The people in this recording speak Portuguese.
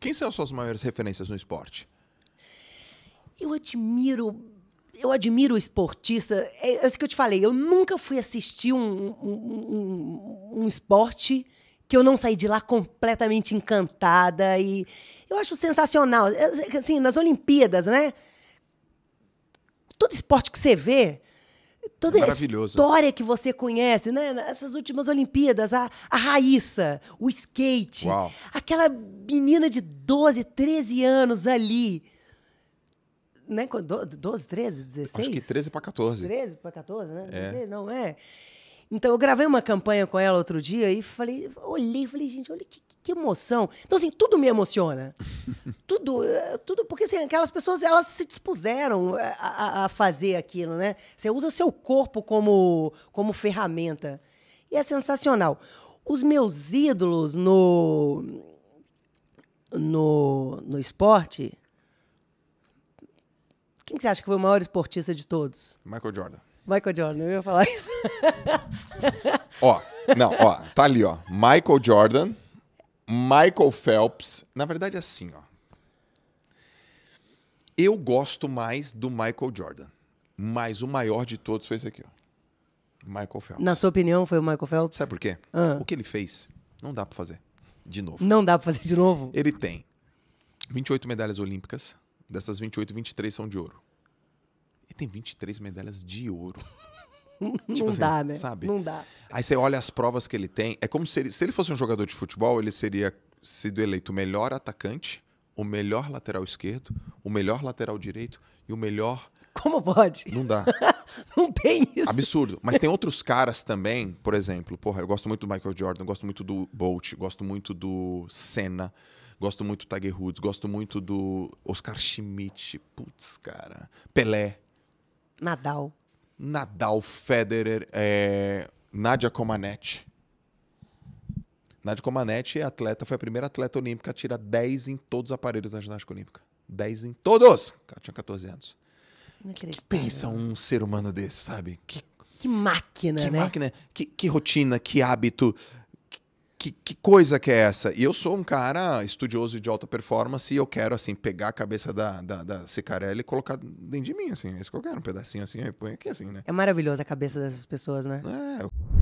Quem são as suas maiores referências no esporte? Eu admiro. Eu admiro o esportista. É, é isso que eu te falei. Eu nunca fui assistir um, um, um, um esporte que eu não saí de lá completamente encantada. E eu acho sensacional. É, assim, nas Olimpíadas, né? Todo esporte que você vê, toda a história que você conhece, né? Essas últimas Olimpíadas, a, a Raíssa, o skate, Uau. aquela menina de 12, 13 anos ali. Né? 12, 13, 16? Acho que 13 para 14. 13 para 14, né? É. 16, não é? Então eu gravei uma campanha com ela outro dia e falei, olhei, falei, gente, olha que, que emoção. Então assim, tudo me emociona. tudo, eh, tudo, porque assim, aquelas pessoas, elas se dispuseram eh, a, a fazer aquilo, né? Você usa o seu corpo como como ferramenta. E é sensacional. Os meus ídolos no no, no esporte, quem que você acha que foi o maior esportista de todos? Michael Jordan. Michael Jordan, eu ia falar isso. ó, não, ó, tá ali, ó. Michael Jordan, Michael Phelps. Na verdade, é assim, ó. Eu gosto mais do Michael Jordan, mas o maior de todos foi esse aqui, ó. Michael Phelps. Na sua opinião, foi o Michael Phelps? Sabe por quê? Ah. O que ele fez, não dá para fazer de novo. Não dá para fazer de novo? Ele tem 28 medalhas olímpicas, dessas 28, 23 são de ouro tem 23 medalhas de ouro. Tipo, tipo não assim, dá, né? Sabe? Não dá. Aí você olha as provas que ele tem. É como se ele, se ele fosse um jogador de futebol, ele seria sido eleito o melhor atacante, o melhor lateral esquerdo, o melhor lateral direito e o melhor. Como pode? Não dá. não tem isso. Absurdo. Mas tem outros caras também, por exemplo, porra, eu gosto muito do Michael Jordan, gosto muito do Bolt, gosto muito do Senna, gosto muito do Tiger Woods, gosto muito do Oscar Schmidt, putz, cara. Pelé. Nadal. Nadal, Federer, é... Nadia Comaneci. Nadia Comaneci é atleta, foi a primeira atleta olímpica a tirar 10 em todos os aparelhos da ginástica olímpica. 10 em todos! Ela tinha 14 anos. Que pensa um ser humano desse, sabe? Que, que máquina, que né? Máquina, que máquina, que rotina, que hábito, que, que, coisa que é essa? E eu sou um cara estudioso de alta performance e eu quero, assim, pegar a cabeça da, da, da Cicarelli e colocar dentro de mim, assim. É isso que eu quero, um pedacinho assim, e põe aqui, assim, né? É maravilhosa a cabeça dessas pessoas, né? É. Eu...